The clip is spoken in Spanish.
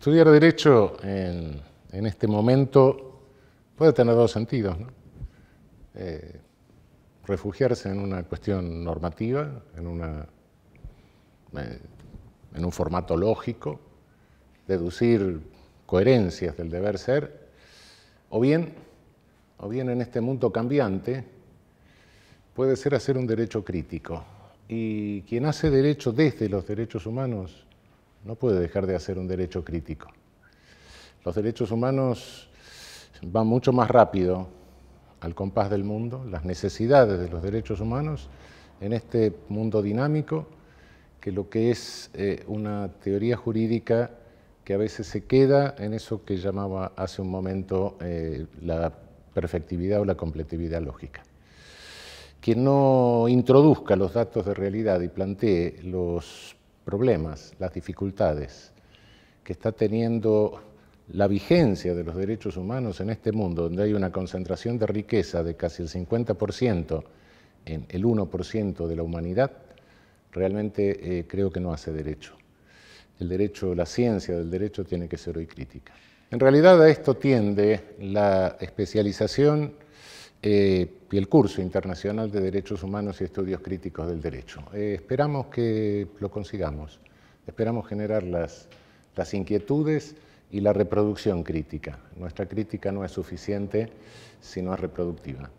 Estudiar derecho en, este momento puede tener dos sentidos. ¿no? Eh, refugiarse en una cuestión normativa, en, una, eh, en un formato lógico, deducir coherencias del deber ser, o bien, o bien en este mundo cambiante, puede ser hacer un derecho crítico. Y quien hace derecho desde los derechos humanos no puede dejar de hacer un derecho crítico. Los derechos humanos van mucho más rápido al compás del mundo, las necesidades de los derechos humanos en este mundo dinámico, que lo que es eh, una teoría jurídica que a veces se queda en eso que llamaba hace un momento eh, la perfectividad o la completividad lógica. Quien no introduzca los datos de realidad y plantee los problemas, las dificultades que está teniendo la vigencia de los derechos humanos en este mundo, donde hay una concentración de riqueza de casi el 50% en el 1% de la humanidad, realmente eh, creo que no hace derecho. El derecho, la ciencia del derecho tiene que ser hoy crítica. En realidad a esto tiende la especialización eh, y el curso internacional de Derechos Humanos y Estudios Críticos del Derecho. Eh, esperamos que lo consigamos, esperamos generar las, las inquietudes y la reproducción crítica. Nuestra crítica no es suficiente si no es reproductiva.